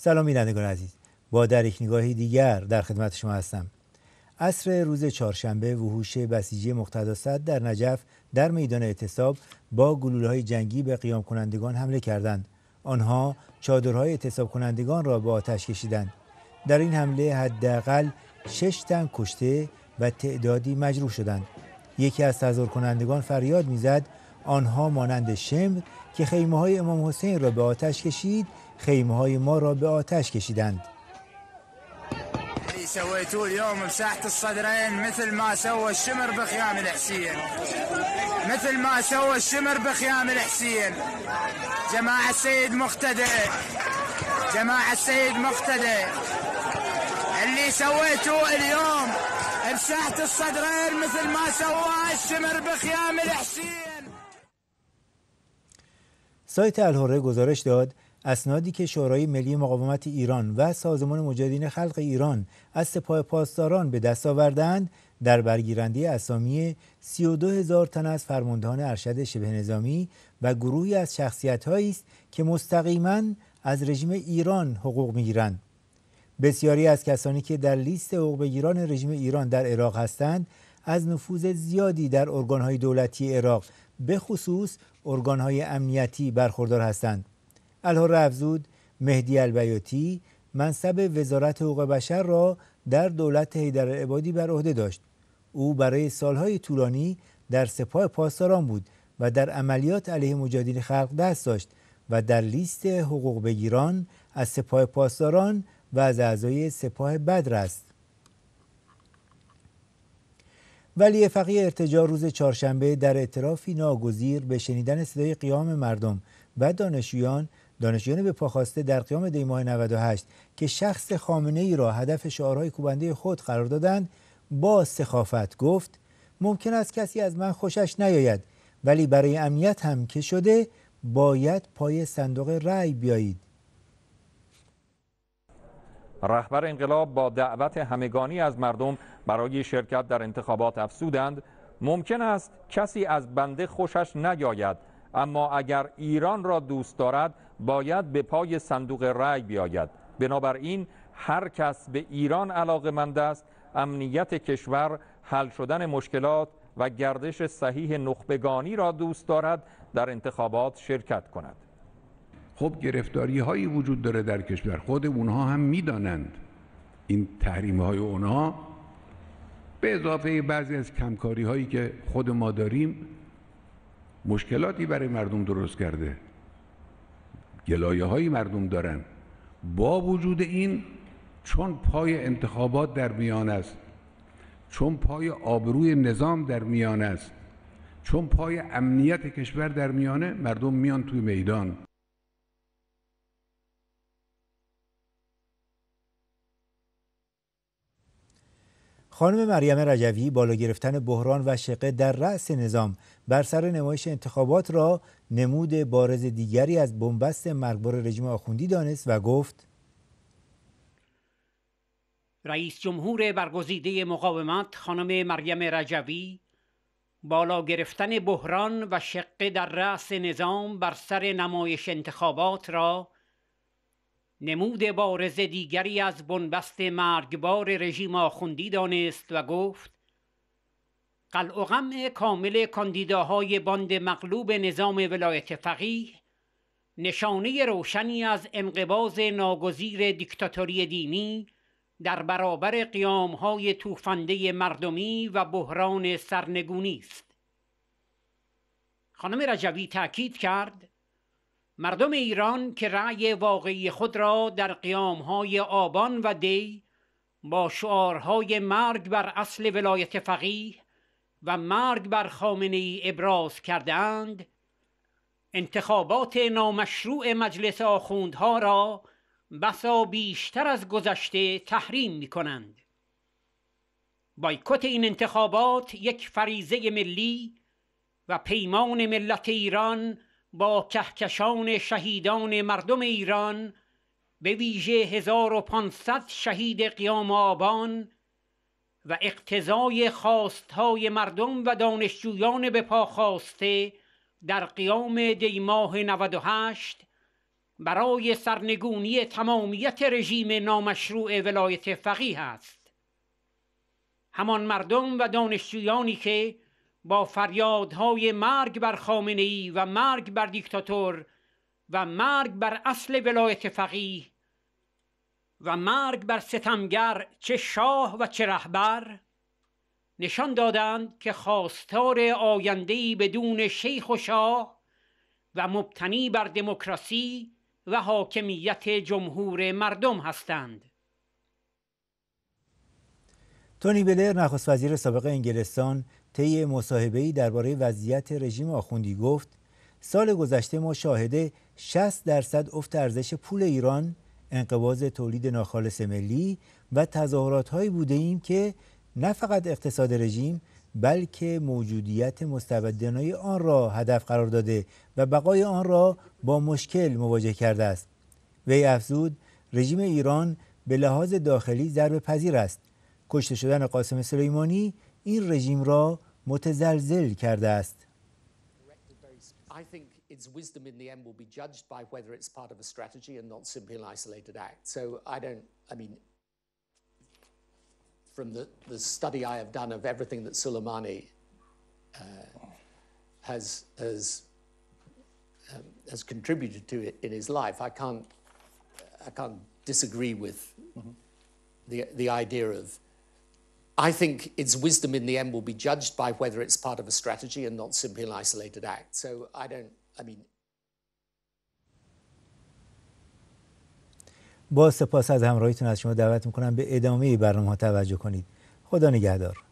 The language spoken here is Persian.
سلام بینندگان عزیز با در یک نگاهی دیگر در خدمت شما هستم عصر روز چهارشنبه وحوش بسیجی مقتداست در نجف در میدان اعتصاب با گلوله های جنگی به قیام کنندگان حمله کردند آنها چادرهای اعتصاب کنندگان را به آتش کشیدند در این حمله حداقل شش تن کشته و تعدادی مجروح شدند یکی از تظاهر کنندگان فریاد میزد آنها مانند شمر که خیمه های امام حسین را به آتش کشید خیمه های ما را به آتش کشیدند سويتوا اليوم مساحة الصدرين مثل ما سوى الشمر بخيام الحسين مثل ما سوى الشمر بخيام الحسين جماعة السيد مقتدى جماعة السيد مقتدى اللي سويتوا اليوم مساحة الصدرين مثل ما سوى الشمر بخيام الحسين سایت الهره گزارش داد اسنادی که شورای ملی مقاومت ایران و سازمان مجاهدین خلق ایران از سپاه پاسداران به دست آوردند در برگیرنده اسامی 32 هزار تن از فرماندهان ارشد شبه نظامی و گروهی از هایی است که مستقیما از رژیم ایران حقوق میگیرند بسیاری از کسانی که در لیست حقوق بگیران رژیم ایران در عراق هستند از نفوذ زیادی در ارگانهای دولتی عراق به خصوص ارگانهای امنیتی برخوردار هستند الهره افزود مهدی البیاتی منصب وزارت حقوق بشر را در دولت هیدر عبادی بر عهده داشت او برای سالهای طولانی در سپاه پاسداران بود و در عملیات علیه مجادین خلق دست داشت و در لیست حقوق بگیران از سپاه پاسداران و از اعضای سپاه بدر است ولی فقیه ارتجا روز چهارشنبه در اعترافی ناگزیر به شنیدن صدای قیام مردم و دانشجویان دانشجویان به پاخواسته در قیام دی ماه 98 که شخص خامنه ای را هدف شعارهای کوبنده خود قرار دادند با سخافت گفت ممکن است کسی از من خوشش نیاید ولی برای امنیت هم که شده باید پای صندوق رأی بیایید رهبر انقلاب با دعوت همگانی از مردم برای شرکت در انتخابات افسودند ممکن است کسی از بنده خوشش نیاید اما اگر ایران را دوست دارد باید به پای صندوق رأی بیاید بنابراین هر کس به ایران علاقمند است امنیت کشور حل شدن مشکلات و گردش صحیح نخبگانی را دوست دارد در انتخابات شرکت کند خب گرفتاری هایی وجود داره در کشور خود اونها هم میدانند این تحریم های اونها به اضافه بعضی از کمکاری هایی که خود ما داریم مشکلاتی برای مردم درست کرده گلایه های مردم دارن با وجود این چون پای انتخابات در میان است چون پای آبروی نظام در میان است چون پای امنیت کشور در میانه مردم میان توی میدان خانم مریم رجوی بالا گرفتن بحران و شقه در رأس نظام بر سر نمایش انتخابات را نمود بارز دیگری از بنبست مرگبار رژیم آخوندی دانست و گفت رئیس جمهور برگزیده مقاومت خانم مریم رجوی بالا گرفتن بحران و شقه در رأس نظام بر سر نمایش انتخابات را نمود بارز دیگری از بنبست مرگبار رژیم آخوندی دانست و گفت قلع و غم کامل کاندیداهای باند مغلوب نظام ولایت فقیه نشانه روشنی از انقباز ناگزیر دیکتاتوری دینی در برابر قیامهای توفنده مردمی و بحران سرنگونی است خانم رجوی تاکید کرد مردم ایران که رأی واقعی خود را در های آبان و دی با شعارهای مرگ بر اصل ولایت فقیه و مرگ بر خامنه ای ابراز کردند انتخابات نامشروع مجلس آخوندها را بسا بیشتر از گذشته تحریم می کنند بایکوت این انتخابات یک فریزه ملی و پیمان ملت ایران با کهکشان شهیدان مردم ایران به ویژه 1500 شهید قیام آبان و اقتضای خواستهای مردم و دانشجویان به خواسته در قیام دیماه 98 برای سرنگونی تمامیت رژیم نامشروع ولایت فقیه است همان مردم و دانشجویانی که با فریادهای مرگ بر خامنه ای و مرگ بر دیکتاتور و مرگ بر اصل ولایت فقیه و مرگ بر ستمگر چه شاه و چه رهبر نشان دادند که خواستار آیندهی بدون شیخ و شاه و مبتنی بر دموکراسی و حاکمیت جمهور مردم هستند تونی بلر نخست وزیر سابق انگلستان طی ای درباره وضعیت رژیم آخوندی گفت سال گذشته ما شاهده 60 درصد افت ارزش پول ایران انقباض تولید ناخالص ملی و تظاهرات هایی بوده ایم که نه فقط اقتصاد رژیم بلکه موجودیت مستبدانه آن را هدف قرار داده و بقای آن را با مشکل مواجه کرده است وی افزود رژیم ایران به لحاظ داخلی ضرب پذیر است کشته شدن قاسم سلیمانی این رژیم را متزلزل کرده است its wisdom in the end will be judged by whether it's part of a strategy and not simply an isolated act. So I don't, I mean, from the, the study I have done of everything that Soleimani uh, has, has, um, has contributed to it in his life, I can't, I can't disagree with mm -hmm. the, the idea of I think its wisdom in the end will be judged by whether it's part of a strategy and not simply an isolated act. So I don't, I mean. با سپاس از همراهیتون از شما دعوت میکنم به ادامه برنامه ها توجه کنید. خدا نگهدار.